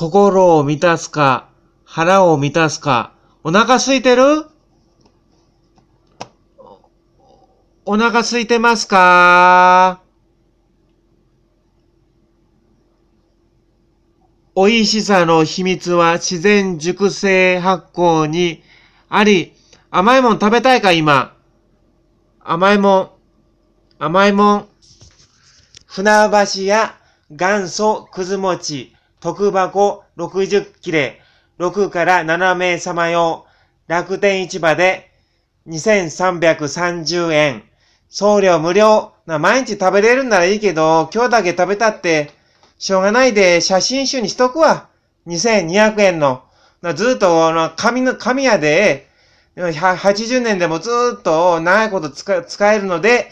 心を満たすか、腹を満たすか、お腹空いてるお腹空いてますか美味しさの秘密は自然熟成発酵にあり、甘いもん食べたいか今。甘いもん、甘いもん。船橋や元祖くず餅。徳箱60切れ、6から7名様用、楽天市場で2330円、送料無料。な毎日食べれるんならいいけど、今日だけ食べたって、しょうがないで写真集にしとくわ。2200円の。なずっと、紙の、紙屋で、80年でもずっと長いこと使えるので、